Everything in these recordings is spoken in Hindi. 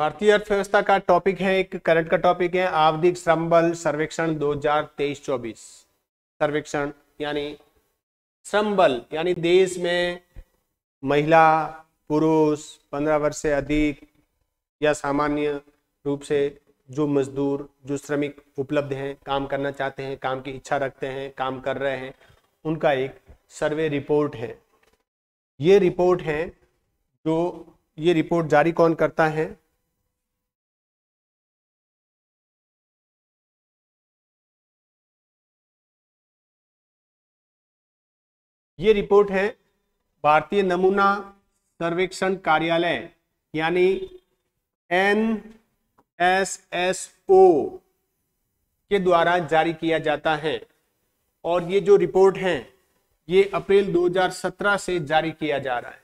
भारतीय अर्थव्यवस्था का टॉपिक है एक करंट का टॉपिक है आवधिक श्रम बल सर्वेक्षण 2023-24 सर्वेक्षण यानी श्रम बल यानी देश में महिला पुरुष 15 वर्ष से अधिक या सामान्य रूप से जो मजदूर जो श्रमिक उपलब्ध हैं काम करना चाहते हैं काम की इच्छा रखते हैं काम कर रहे हैं उनका एक सर्वे रिपोर्ट है ये रिपोर्ट है जो ये रिपोर्ट जारी कौन करता है ये रिपोर्ट है भारतीय नमूना सर्वेक्षण कार्यालय यानी एन एस एस ओ के द्वारा जारी किया जाता है और ये जो रिपोर्ट है ये अप्रैल 2017 से जारी किया जा रहा है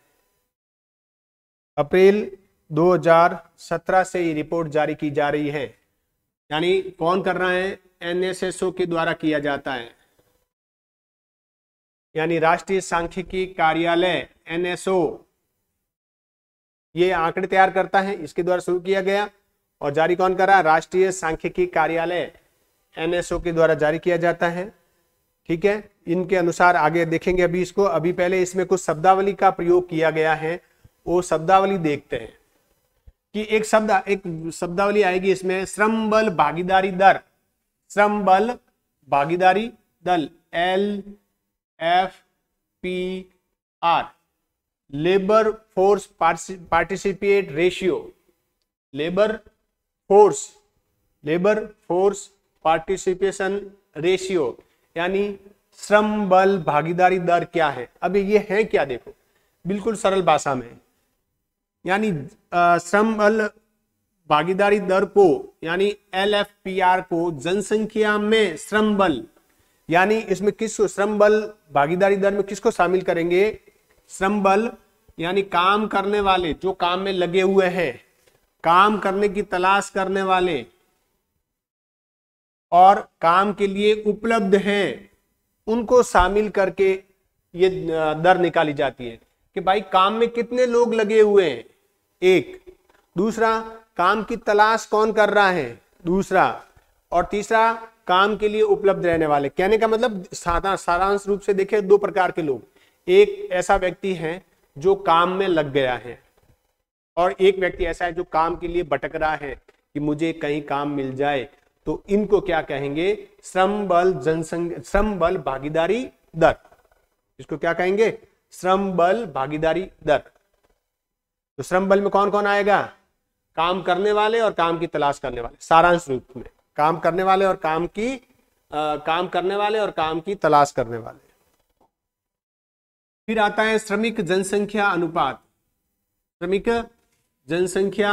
अप्रैल 2017 से ये रिपोर्ट जारी की जा रही है यानी कौन कर रहा है एनएसएसओ के द्वारा किया जाता है यानी राष्ट्रीय सांख्यिकी कार्यालय एनएसओ ये आंकड़े तैयार करता है इसके द्वारा शुरू किया गया और जारी कौन करा राष्ट्रीय सांख्यिकी कार्यालय एनएसओ के द्वारा जारी किया जाता है ठीक है इनके अनुसार आगे देखेंगे अभी इसको अभी पहले इसमें कुछ शब्दावली का प्रयोग किया गया है वो शब्दावली देखते हैं कि एक शब्द एक शब्दावली आएगी इसमें श्रम बल भागीदारी दर श्रम बल भागीदारी दल L F P R labour force participate ratio labour force labour force participation ratio यानी श्रम बल भागीदारी दर क्या है अब ये है क्या देखो बिल्कुल सरल भाषा में यानी श्रम बल भागीदारी दर को यानी एल एफ पी आर को जनसंख्या में श्रम बल यानी इसमें किस श्रम बल भागीदारी दर में किसको शामिल करेंगे श्रम बल यानी काम करने वाले जो काम में लगे हुए हैं काम करने की तलाश करने वाले और काम के लिए उपलब्ध हैं उनको शामिल करके ये दर निकाली जाती है कि भाई काम में कितने लोग लगे हुए हैं एक दूसरा काम की तलाश कौन कर रहा है दूसरा और तीसरा काम के लिए उपलब्ध रहने वाले कहने का मतलब सारांश रूप से देखे दो प्रकार के लोग एक ऐसा व्यक्ति है जो काम में लग गया है और एक व्यक्ति ऐसा है जो काम के लिए भटक रहा है कि मुझे कहीं काम मिल जाए तो इनको क्या कहेंगे श्रम बल जनसंघ श्रम बल भागीदारी दर इसको क्या कहेंगे श्रम बल भागीदारी दर तो श्रम बल में कौन कौन आएगा काम करने वाले और काम की तलाश करने वाले सारांश रूप में काम करने वाले और काम की आ, काम करने वाले और काम की तलाश करने वाले फिर आता है श्रमिक जनसंख्या अनुपात श्रमिक जनसंख्या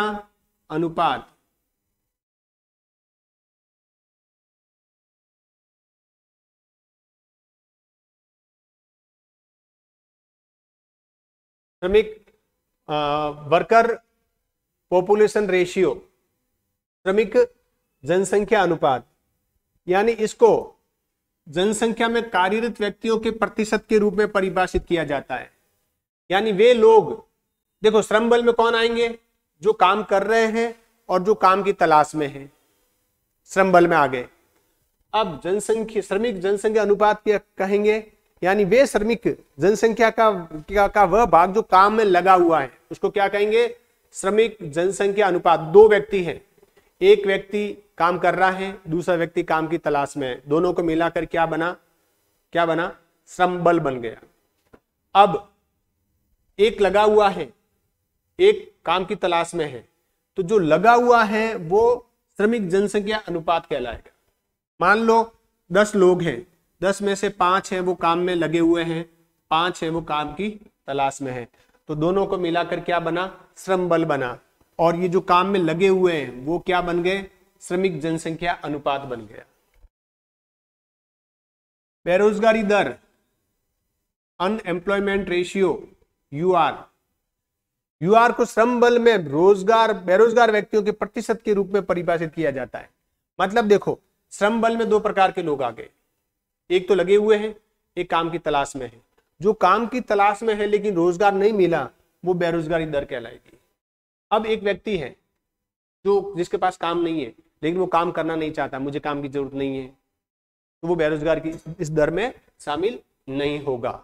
अनुपात श्रमिक वर्कर पॉपुलेशन रेशियो श्रमिक जनसंख्या अनुपात यानी इसको जनसंख्या में कार्यरत व्यक्तियों के प्रतिशत के रूप में परिभाषित किया जाता है यानी वे लोग देखो श्रम बल में कौन आएंगे जो काम कर रहे हैं और जो काम की तलाश में है श्रम बल में आ गए अब जनसंख्या श्रमिक जनसंख्या अनुपात कहेंगे यानी वे श्रमिक जनसंख्या का का, का वह भाग जो काम में लगा हुआ है उसको क्या कहेंगे श्रमिक जनसंख्या अनुपात दो व्यक्ति हैं एक व्यक्ति काम कर रहा है दूसरा व्यक्ति काम की तलाश में है दोनों को मिलाकर क्या बना क्या बना श्रम बल बन गया अब एक लगा हुआ है एक काम की तलाश में है तो जो लगा हुआ है वो श्रमिक जनसंख्या अनुपात कहलाएगा मान लो दस लोग हैं दस में से पांच हैं वो काम में लगे हुए हैं पांच हैं वो काम की तलाश में है तो दोनों को मिलाकर क्या बना श्रम बल बना और ये जो काम में लगे हुए हैं वो क्या बन गए श्रमिक जनसंख्या अनुपात बन गया बेरोजगारी दर unemployment ratio U R U R को श्रम बल में रोजगार बेरोजगार व्यक्तियों के प्रतिशत के रूप में परिभाषित किया जाता है मतलब देखो श्रम बल में दो प्रकार के लोग आ गए एक तो लगे हुए हैं एक काम की तलाश में है जो काम की तलाश में है लेकिन रोजगार नहीं मिला वो बेरोजगारी दर कहलाएगी अब एक व्यक्ति है जो जिसके पास काम नहीं है लेकिन वो काम करना नहीं चाहता मुझे काम की जरूरत नहीं है तो वो बेरोजगार की इस दर में शामिल नहीं होगा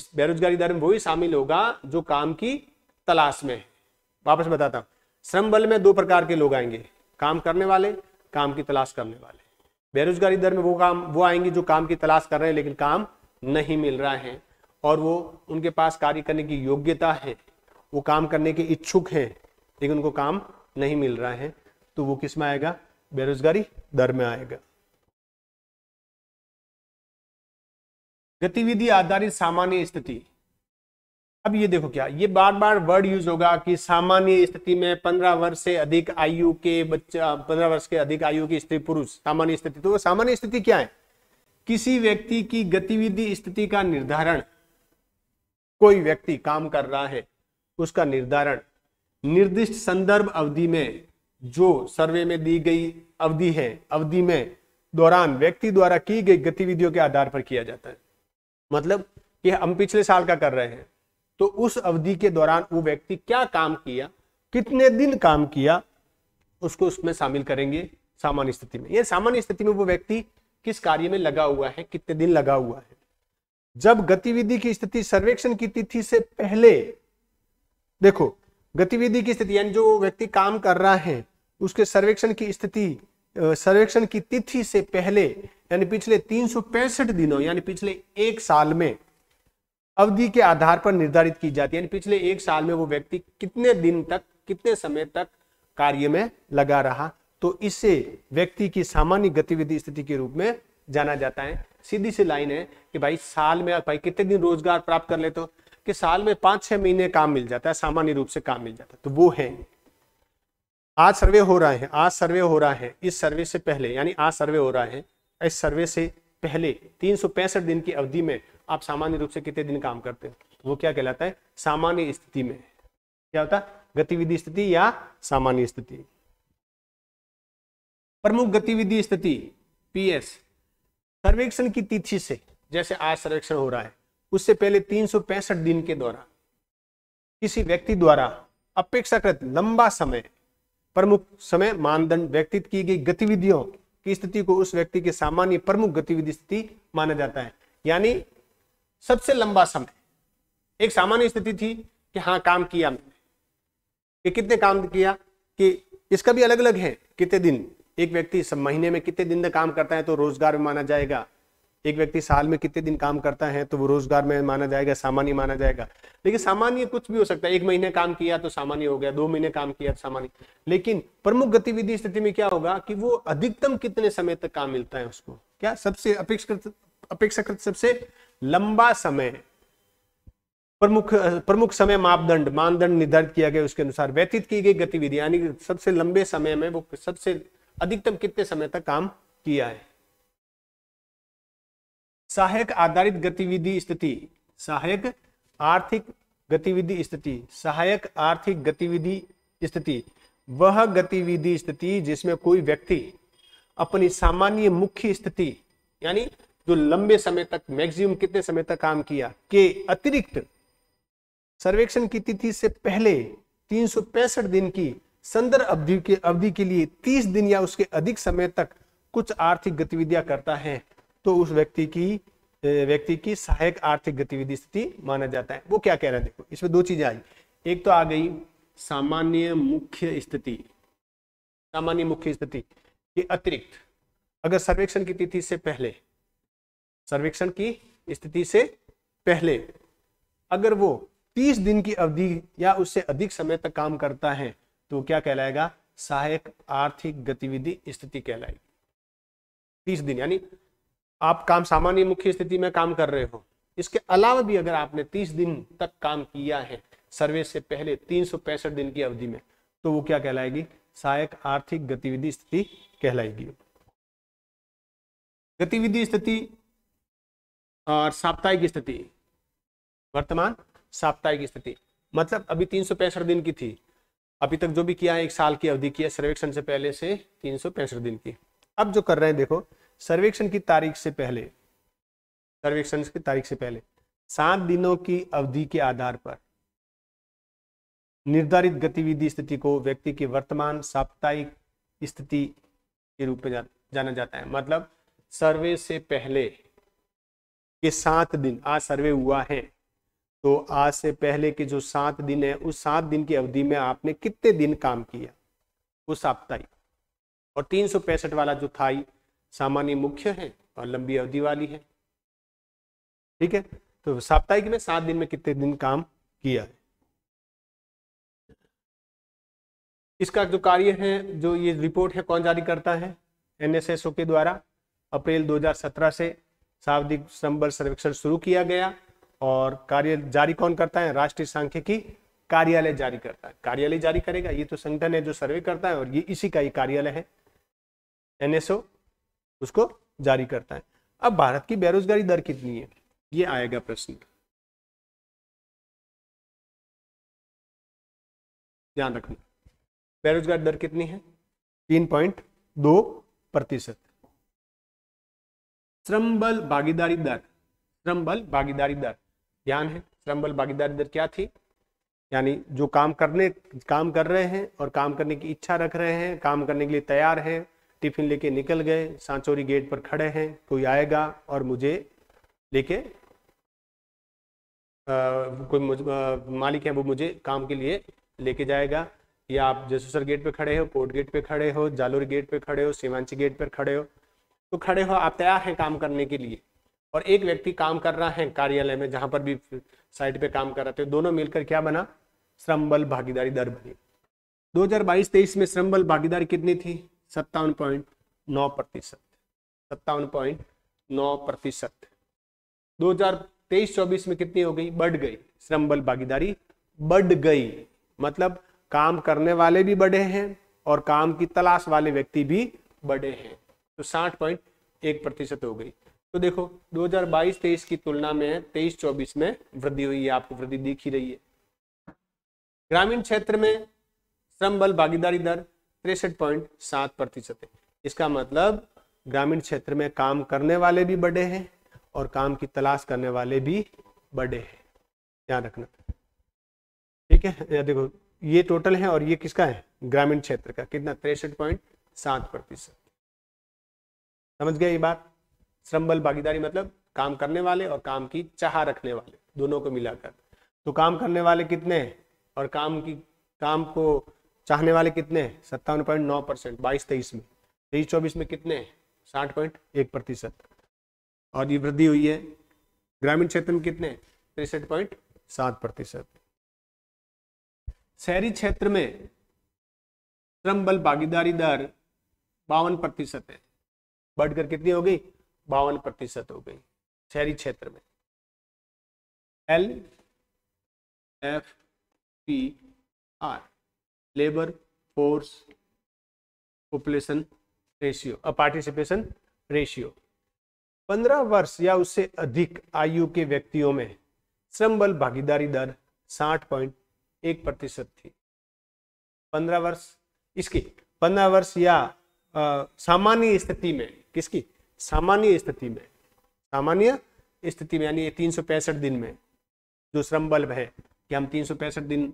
इस बेरोजगारी दर में वही शामिल होगा जो काम की तलाश में वापस बताता हूँ श्रम बल में दो प्रकार के लोग आएंगे काम करने वाले काम की तलाश करने वाले बेरोजगारी दर में वो काम वो आएंगे जो काम की तलाश कर रहे हैं लेकिन काम नहीं मिल रहा है और वो उनके पास कार्य करने की योग्यता है वो काम करने के इच्छुक हैं लेकिन उनको काम नहीं मिल रहा है तो वो किस में आएगा बेरोजगारी दर में आएगा गतिविधि आधारित सामान्य स्थिति अब ये देखो क्या ये बार बार वर्ड यूज होगा कि सामान्य स्थिति में पंद्रह वर्ष से अधिक आयु के बच्चा पंद्रह वर्ष के अधिक आयु की स्त्री पुरुष सामान्य स्थिति तो सामान्य स्थिति क्या है किसी व्यक्ति की गतिविधि स्थिति का निर्धारण कोई व्यक्ति काम कर रहा है उसका निर्धारण निर्दिष्ट संदर्भ अवधि में जो सर्वे में दी गई अवधि है अवधि में दौरान व्यक्ति द्वारा की गई गतिविधियों के आधार पर किया जाता है मतलब कि हम पिछले साल का कर रहे हैं तो उस अवधि के दौरान वो व्यक्ति क्या काम किया कितने दिन काम किया उसको उसमें शामिल करेंगे सामान्य स्थिति में यह सामान्य स्थिति में वो व्यक्ति किस कार्य में लगा हुआ है कितने दिन लगा हुआ है जब गतिविधि की स्थिति सर्वेक्षण की तिथि से पहले देखो गतिविधि की स्थिति यानी जो व्यक्ति काम कर रहा है उसके सर्वेक्षण की स्थिति सर्वेक्षण की तिथि से पहले यानी पिछले तीन दिनों यानी पिछले एक साल में अवधि के आधार पर निर्धारित की जाती है यानी पिछले एक साल में वो व्यक्ति कितने दिन तक कितने समय तक कार्य में लगा रहा तो इसे व्यक्ति की सामान्य गतिविधि स्थिति के रूप में जाना जाता है सीधी सी लाइन है कि भाई साल में भाई कितने दिन रोजगार प्राप्त कर लेते हो कि साल में पांच छह महीने काम मिल जाता है सामान्य रूप से काम मिल जाता है तो वो है आज सर्वे हो रहा है आज सर्वे हो रहा है इस सर्वे से पहले यानी आज सर्वे हो रहा है इस सर्वे से पहले तीन दिन की अवधि में आप सामान्य रूप से कितने दिन काम करते हैं वो क्या कहलाता है सामान्य स्थिति में क्या होता है गतिविधि स्थिति या सामान्य स्थिति प्रमुख गतिविधि स्थिति पीएस सर्वेक्षण की तिथि से जैसे आज सर्वेक्षण हो रहा है उससे पहले तीन दिन के द्वारा किसी व्यक्ति द्वारा अपेक्षाकृत लंबा समय प्रमुख समय मानदंड व्यक्तित की गई गतिविधियों की स्थिति को उस व्यक्ति की सामान्य प्रमुख गतिविधि स्थिति माना जाता है यानी सबसे लंबा समय एक सामान्य स्थिति थी कि हाँ काम किया कि कितने काम किया कि इसका भी अलग अलग है कितने दिन एक व्यक्ति सब महीने में कितने दिन तक काम करता है तो रोजगार में माना जाएगा एक व्यक्ति साल में कितने दिन काम करता है तो वो रोजगार में माना जाएगा सामान्य माना जाएगा लेकिन सामान्य कुछ भी हो सकता है एक महीने काम किया तो सामान्य हो गया दो महीने काम किया तो सामान्य लेकिन प्रमुख गतिविधि स्थिति में क्या होगा कि वो अधिकतम कितने समय तक काम मिलता है उसको क्या सबसे अपेक्षाकृत अपेक्षाकृत सबसे लंबा समय प्रमुख प्रमुख समय मापदंड मानदंड निर्धारित किया गया उसके अनुसार व्यतीत की गई गतिविधि यानी सबसे लंबे समय में वो सबसे अधिकतम कितने समय तक काम किया है सहायक आधारित गतिविधि स्थिति सहायक आर्थिक गतिविधि स्थिति सहायक आर्थिक गतिविधि स्थिति वह गतिविधि स्थिति जिसमें कोई व्यक्ति अपनी सामान्य मुख्य स्थिति यानी जो लंबे समय तक मैक्सिमम कितने समय तक काम किया के अतिरिक्त सर्वेक्षण की तिथि से पहले तीन दिन की संदर्भ अवधि के अवधि के लिए 30 दिन या उसके अधिक समय तक कुछ आर्थिक गतिविधियां करता है तो उस व्यक्ति की व्यक्ति की सहायक आर्थिक गतिविधि स्थिति माना जाता है वो क्या कह रहे हैं देखो इसमें दो चीजें आई एक तो आ गई सामान्य मुख्य स्थिति सामान्य मुख्य स्थिति के अतिरिक्त अगर सर्वेक्षण की तिथि से पहले सर्वेक्षण की स्थिति से पहले अगर वो 30 दिन की अवधि या उससे अधिक समय तक काम करता है तो क्या कहलाएगा सहायक आर्थिक गतिविधि स्थिति कहलाएगी 30 दिन यानी आप काम सामान्य मुख्य स्थिति में काम कर रहे हो इसके अलावा भी अगर आपने तीस दिन तक काम किया है सर्वे से पहले तीन दिन की अवधि में तो वो क्या कहलाएगी सहायक आर्थिक गतिविधि स्थिति कहलाएगी गतिविधि स्थिति और साप्ताहिक स्थिति वर्तमान साप्ताहिक स्थिति मतलब अभी तीन दिन की थी अभी तक जो भी किया है एक साल की अवधि की है सर्वेक्षण से पहले से तीन दिन की अब जो कर रहे हैं देखो सर्वेक्षण की तारीख से पहले सर्वेक्षण की तारीख से पहले सात दिनों की अवधि के आधार पर निर्धारित गतिविधि स्थिति को व्यक्ति की वर्तमान साप्ताहिक स्थिति के रूप में जाना जाता है मतलब सर्वे से पहले के सात दिन आज सर्वे हुआ है तो आज से पहले के जो सात दिन है उस सात दिन की अवधि में आपने कितने दिन काम किया वो साप्ताहिक और तीन वाला जो था सामान्य मुख्य है और लंबी अवधि वाली है ठीक है तो साप्ताहिक में सात दिन में कितने दिन काम किया है इसका जो कार्य है जो ये रिपोर्ट है कौन जारी करता है एनएसएसओ के द्वारा अप्रैल 2017 से शाब्दिक संबल सर्वेक्षण शुरू किया गया और कार्य जारी कौन करता है राष्ट्रीय सांख्यिकी कार्यालय जारी करता है कार्यालय जारी करेगा ये तो संगठन है जो सर्वे करता है और ये इसी का ये कार्यालय है एनएसओ उसको जारी करता है अब भारत की बेरोजगारी दर कितनी है ये आएगा प्रश्न ध्यान रखना बेरोजगार दर कितनी है तीन पॉइंट दो प्रतिशत श्रम बल भागीदारी दर श्रम बल भागीदारी दर ध्यान है श्रम बल भागीदारी दर क्या थी यानी जो काम करने काम कर रहे हैं और काम करने की इच्छा रख रहे हैं काम करने के लिए तैयार हैं टिफिन लेके निकल गए सांचोरी गेट पर खड़े हैं कोई आएगा और मुझे लेके कोई मुझ मालिक है वो मुझे काम के लिए लेके जाएगा या आप जसूसर गेट पे खड़े हो कोर्ट गेट पे खड़े हो जालोर गेट पे खड़े हो सीमांची गेट पर खड़े हो तो खड़े हो आप तैयार हैं काम करने के लिए और एक व्यक्ति काम कर रहा है कार्यालय में जहां पर भी साइट पे काम कर रहे थे तो दोनों मिलकर क्या बना श्रम बल भागीदारी दर बनी 2022-23 में श्रम बल भागीदारी कितनी थी सत्तावन पॉइंट नौ प्रतिशत सत्तावन पॉइंट नौ प्रतिशत दो हजार तेईस चौबीस में कितनी हो गई बढ़ गई श्रम बल भागीदारी बढ़ गई मतलब काम करने वाले भी बढ़े हैं और काम की तलाश वाले व्यक्ति भी बढ़े हैं तो साठ पॉइंट एक प्रतिशत हो गई तो देखो 2022-23 की तुलना में 23-24 में वृद्धि हुई है आपको वृद्धि दिख ही रही है ग्रामीण क्षेत्र में श्रम बल भागीदारी दर तिरसठ पॉइंट सात प्रतिशत है इसका मतलब ग्रामीण क्षेत्र में काम करने वाले भी बड़े हैं और काम की तलाश करने वाले भी बड़े हैं ध्यान रखना ठीक है या देखो ये टोटल है और ये किसका है ग्रामीण क्षेत्र का कितना तिरसठ पॉइंट सात प्रतिशत समझ गया ये बात श्रम बल भागीदारी मतलब काम करने वाले और काम की चाह रखने वाले दोनों को मिलाकर तो काम करने वाले कितने हैं और काम की काम को चाहने वाले कितने हैं सत्तावन पॉइंट नौ परसेंट बाईस तेईस में तेईस चौबीस में कितने हैं साठ पॉइंट एक प्रतिशत और ये वृद्धि हुई है ग्रामीण क्षेत्र में कितने तिरसठ पॉइंट सात प्रतिशत शहरी क्षेत्र में श्रम बल भागीदारी दर बावन प्रतिशत है बढ़कर कितनी हो गई बावन प्रतिशत हो गई शहरी क्षेत्र में L F P R labour force population ratio participation ratio पंद्रह वर्ष या उससे अधिक आयु के व्यक्तियों में श्रम बल भागीदारी दर साठ पॉइंट एक प्रतिशत थी पंद्रह वर्ष इसकी पंद्रह वर्ष या सामान्य स्थिति में किसकी सामान्य स्थिति में सामान्य स्थिति में यानी तीन सौ पैंसठ दिन में जो श्रम बल है कि हम तीन सौ पैंसठ दिन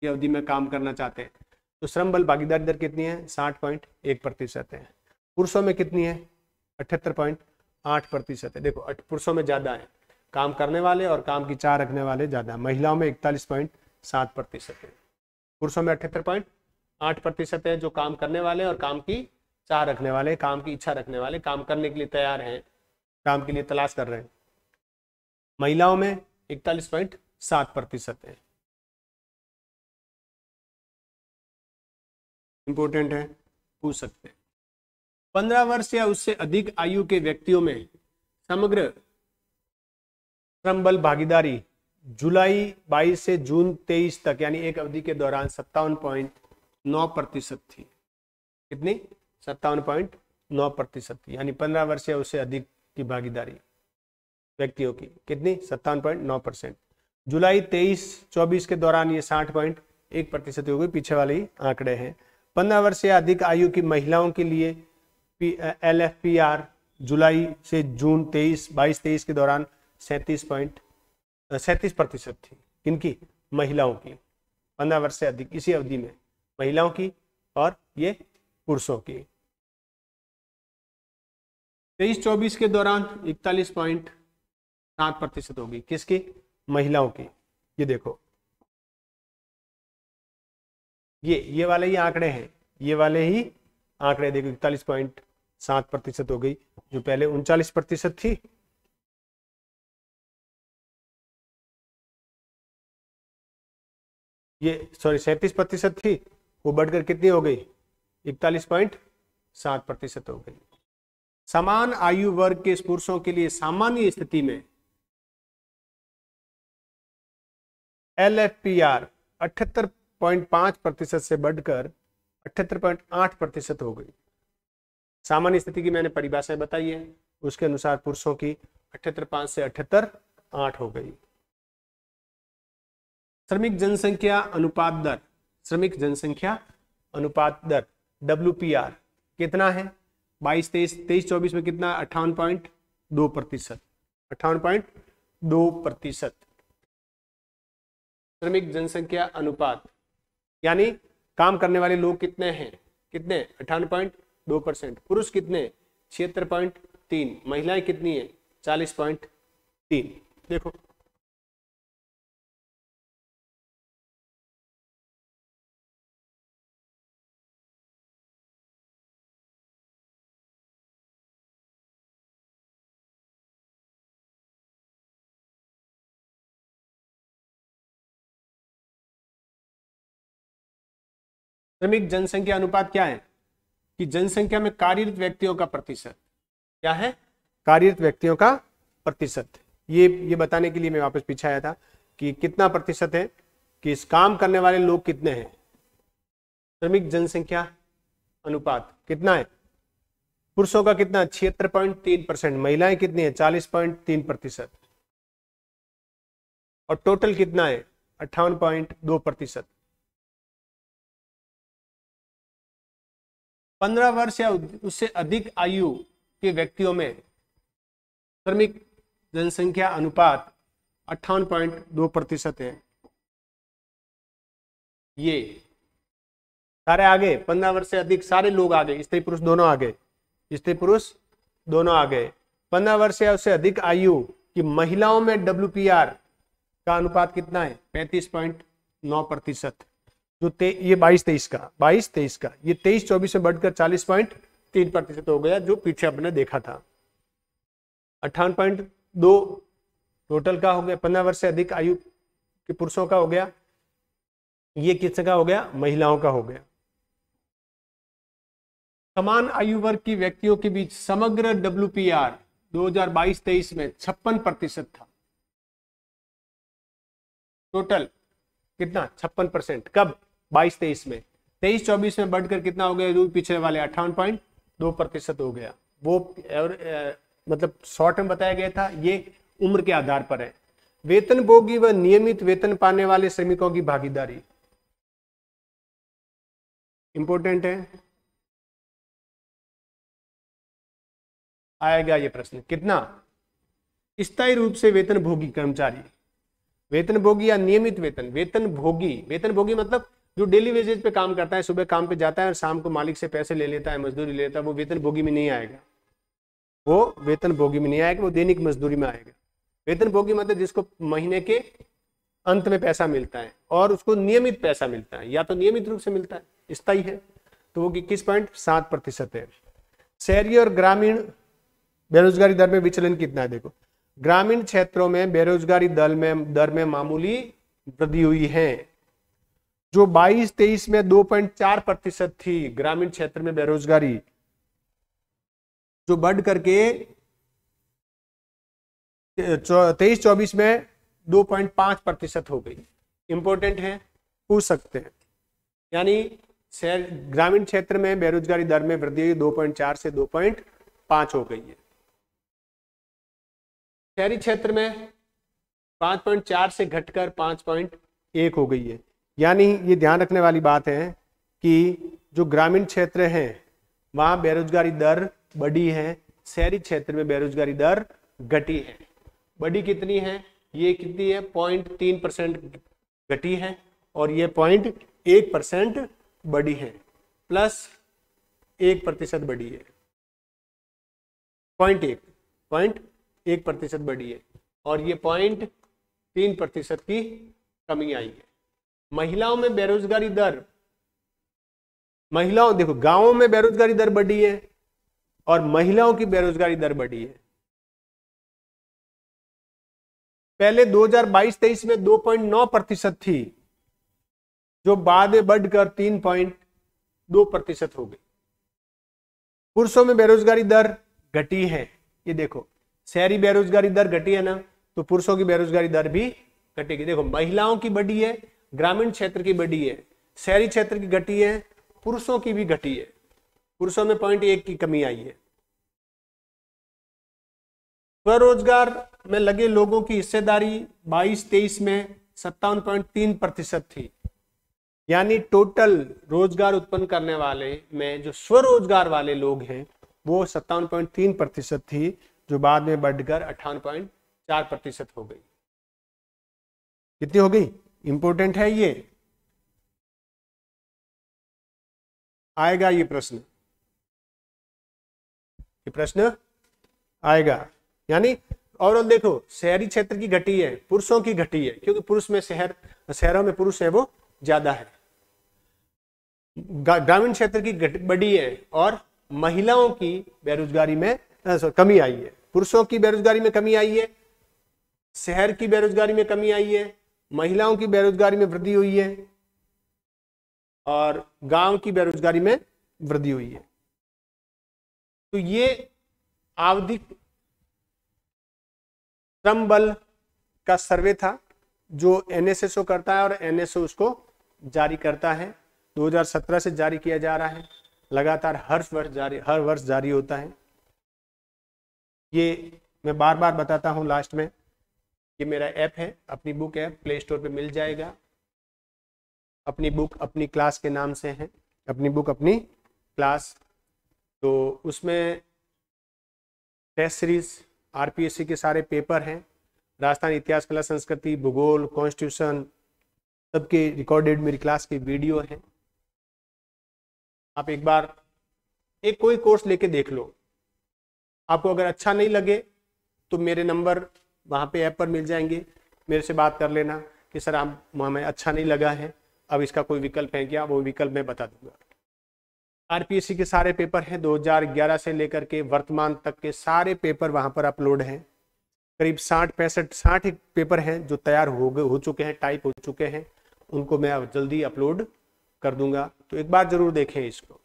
की अवधि में काम करना चाहते हैं तो श्रम बल भागीदारी दर कितनी है साठ पॉइंट एक प्रतिशत है पुरुषों में कितनी है अठहत्तर पॉइंट आठ प्रतिशत है देखो पुरुषों में ज़्यादा है काम करने वाले और काम की चाह रखने वाले ज़्यादा महिलाओं में इकतालीस पॉइंट सात प्रतिशत है पुरुषों में अठहत्तर पॉइंट आठ प्रतिशत है जो काम करने वाले और काम की चाह रखने वाले काम की इच्छा रखने वाले काम करने के लिए तैयार हैं काम के लिए तलाश कर रहे हैं महिलाओं में इकतालीस पॉइंट सात प्रतिशत है इंपॉर्टेंट है पूछ सकते हैं पंद्रह वर्ष या उससे अधिक आयु के व्यक्तियों में समग्र श्रम बल भागीदारी जुलाई 22 से जून 23 तक यानी एक अवधि के दौरान सत्तावन पॉइंट नौ प्रतिशत थी कितनी सत्तावन पॉइंट नौ प्रतिशत थी यानी पंद्रह वर्ष या उससे अधिक की भागीदारी व्यक्तियों की कितनी सत्तावन पॉइंट नौ परसेंट जुलाई तेईस चौबीस के दौरान ये साठ पॉइंट एक प्रतिशत हो गई पीछे वाले आंकड़े हैं पंद्रह वर्ष से अधिक आयु की महिलाओं के लिए एल एफ पी आर जुलाई से जून तेईस बाईस तेईस के दौरान सैंतीस पॉइंट सैंतीस प्रतिशत थी किनकी महिलाओं की पंद्रह वर्ष से अधिक इसी अवधि में महिलाओं की और ये पुरुषों की तेईस चौबीस के दौरान इकतालीस पॉइंट सात प्रतिशत होगी किसकी महिलाओं की ये देखो ये ये वाले ही आंकड़े हैं ये वाले ही आंकड़े देखो इकतालीस पॉइंट सात प्रतिशत हो गई जो पहले उनचालीस प्रतिशत थी ये सॉरी सैंतीस प्रतिशत थी वो बढ़कर कितनी हो गई इकतालीस पॉइंट सात प्रतिशत हो गई समान आयु वर्ग के पुरुषों के लिए सामान्य स्थिति में एल एफ पी आर अठहत्तर पॉइंट पांच प्रतिशत से बढ़कर अठहत्तर पॉइंट आठ प्रतिशत हो गई सामान्य स्थिति की मैंने परिभाषाएं बताई है उसके अनुसार पुरुषों की अठहत्तर पांच से अठहत्तर आठ हो गई श्रमिक जनसंख्या अनुपात दर श्रमिक जनसंख्या अनुपात दर डब्ल्यू कितना है बाईस तेईस तेईस चौबीस में कितना अट्ठावन पॉइंट दो प्रतिशत अट्ठावन पॉइंट दो प्रतिशत श्रमिक जनसंख्या अनुपात यानी काम करने वाले लोग कितने हैं कितने अठानवे पॉइंट दो परसेंट पुरुष कितने छिहत्तर पॉइंट तीन महिलाएं कितनी है चालीस पॉइंट तीन देखो श्रमिक जनसंख्या अनुपात क्या है कि जनसंख्या में कार्यरत व्यक्तियों का प्रतिशत क्या है कार्यरत व्यक्तियों का प्रतिशत ये ये बताने के लिए मैं वापस पीछे आया था कि कितना प्रतिशत है कि इस काम करने वाले लोग कितने हैं श्रमिक जनसंख्या अनुपात कितना है पुरुषों का कितना छिहत्तर पॉइंट तीन परसेंट महिलाएं कितनी है चालीस पॉइंट तीन प्रतिशत और टोटल कितना है अट्ठावन पॉइंट दो प्रतिशत पंद्रह वर्ष या उससे अधिक आयु के व्यक्तियों में श्रमिक जनसंख्या अनुपात अट्ठावन पॉइंट दो प्रतिशत है ये सारे आगे पंद्रह वर्ष से अधिक सारे लोग आगे स्त्री पुरुष दोनों आगे स्त्री पुरुष दोनों आगे पंद्रह वर्ष या उससे अधिक आयु की महिलाओं में डब्ल्यू का अनुपात कितना है पैंतीस पॉइंट नौ प्रतिशत जो ते, ये बाईस तेईस का बाईस तेईस का ये तेईस चौबीस में बढ़कर चालीस पॉइंट तीन प्रतिशत हो गया जो पीछे आपने देखा था अट्ठावन पॉइंट दो टोटल का हो गया पंद्रह वर्ष से अधिक आयु के पुरुषों का हो गया ये किसका हो गया महिलाओं का हो गया समान आयु वर्ग की व्यक्तियों के बीच समग्र डब्ल्यू पी आर दो हजार बाईस तेईस में छप्पन प्रतिशत था टोटल कितना छप्पन परसेंट कब बाईस तेईस में तेईस चौबीस में बढ़कर कितना हो गया पिछले वाले अट्ठावन पॉइंट दो प्रतिशत हो गया वो एवर, ए, मतलब शॉर्ट में बताया गया था ये उम्र के आधार पर है वेतन भोगी व नियमित वेतन पाने वाले श्रमिकों की भागीदारी इंपॉर्टेंट है आएगा ये प्रश्न कितना स्थायी रूप से वेतन भोगी कर्मचारी वेतन भोगी या नियमित वेतन वेतन भोगी वेतन भोगी मतलब जो डेली वेजेज पे काम करता है सुबह काम पे जाता है और शाम को मालिक से पैसे ले लेता है मजदूरी ले लेता है वो वेतन भोगी में नहीं आएगा वो वेतन भोगी में नहीं आएगा वो दैनिक मजदूरी में आएगा वेतन भोगी मतलब जिसको महीने के अंत में पैसा मिलता है और उसको नियमित पैसा मिलता है या तो नियमित रूप से मिलता है स्थायी है तो वो इक्कीस पॉइंट सात प्रतिशत है शहरी और ग्रामीण बेरोजगारी दर में विचलन कितना है देखो ग्रामीण क्षेत्रों में बेरोजगारी दर में दर में मामूली वृद्धि हुई है जो 22-23 में 2.4 प्रतिशत थी ग्रामीण क्षेत्र में बेरोजगारी जो बढ़ करके तेईस चौबीस में 2.5 प्रतिशत हो गई इंपॉर्टेंट है पूछ सकते हैं यानी शहर ग्रामीण क्षेत्र में बेरोजगारी दर में वृद्धि 2.4 से 2.5 हो गई है शहरी क्षेत्र में 5.4 से घटकर 5.1 हो गई है यानी ये ध्यान रखने वाली बात है कि जो ग्रामीण क्षेत्र हैं वहाँ बेरोजगारी दर बड़ी है शहरी क्षेत्र में बेरोजगारी दर घटी है बड़ी कितनी है ये कितनी है पॉइंट तीन परसेंट घटी है और ये पॉइंट एक परसेंट बड़ी है प्लस एक प्रतिशत बड़ी है पॉइंट एक पॉइंट एक प्रतिशत बड़ी है और ये पॉइंट तीन प्रतिशत की कमी आई है महिलाओं में बेरोजगारी दर महिलाओं देखो गांवों में बेरोजगारी दर बढ़ी है और महिलाओं की बेरोजगारी दर बढ़ी है पहले 2022-23 में 2.9 प्रतिशत थी जो बाद में बढ़कर 3.2 प्रतिशत हो गई पुरुषों में बेरोजगारी दर घटी है ये देखो शहरी बेरोजगारी दर घटी है ना तो पुरुषों की बेरोजगारी दर भी घटेगी देखो महिलाओं की बढ़ी है ग्रामीण क्षेत्र की बड़ी है शहरी क्षेत्र की घटी है पुरुषों की भी घटी है पुरुषों में पॉइंट एक की कमी आई है स्वरोजगार में लगे लोगों की हिस्सेदारी 22 तेईस में सत्तावन पॉइंट तीन प्रतिशत थी यानी टोटल रोजगार उत्पन्न करने वाले में जो स्वरोजगार वाले लोग हैं वो सत्तावन पॉइंट तीन प्रतिशत थी जो बाद में बढ़कर अट्ठावन पॉइंट चार प्रतिशत हो गई कितनी हो गई इंपॉर्टेंट है ये आएगा ये प्रश्न ये प्रश्न आएगा यानी और देखो शहरी क्षेत्र की घटी है पुरुषों की घटी है क्योंकि पुरुष में शहर शहरों में पुरुष है वो ज्यादा है ग्रामीण क्षेत्र की घट बढ़ी है और महिलाओं की बेरोजगारी में कमी आई है पुरुषों की बेरोजगारी में कमी आई है शहर की बेरोजगारी में कमी आई है महिलाओं की बेरोजगारी में वृद्धि हुई है और गांव की बेरोजगारी में वृद्धि हुई है तो ये आवधिक श्रम बल का सर्वे था जो एनएसएसओ करता है और एनएसओ उसको जारी करता है 2017 से जारी किया जा रहा है लगातार हर वर्ष जारी हर वर्ष जारी होता है ये मैं बार बार बताता हूं लास्ट में ये मेरा ऐप है अपनी बुक ऐप प्ले स्टोर पर मिल जाएगा अपनी बुक अपनी क्लास के नाम से है अपनी बुक अपनी क्लास तो उसमें टेस्ट सीरीज आरपीएससी के सारे पेपर हैं राजस्थान इतिहास कला संस्कृति भूगोल कॉन्स्टिट्यूशन सबके रिकॉर्डेड मेरी क्लास की वीडियो है आप एक बार एक कोई कोर्स लेके देख लो आपको अगर अच्छा नहीं लगे तो मेरे नंबर वहाँ पे ऐप पर मिल जाएंगे मेरे से बात कर लेना कि सर आप हमें अच्छा नहीं लगा है अब इसका कोई विकल्प है क्या वो विकल्प मैं बता दूंगा आर के सारे पेपर हैं 2011 से लेकर के वर्तमान तक के सारे पेपर वहाँ पर अपलोड हैं करीब साठ पैंसठ साठ पेपर हैं जो तैयार हो गए हो चुके हैं टाइप हो चुके हैं उनको मैं अब जल्दी अपलोड कर दूंगा तो एक बार जरूर देखें इसको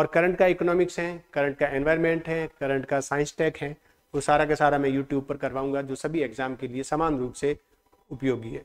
और करंट का इकोनॉमिक्स है करंट का एनवायरमेंट है करंट का साइंस टेक है वो सारा का सारा मैं यूट्यूब पर करवाऊंगा जो सभी एग्जाम के लिए समान रूप से उपयोगी है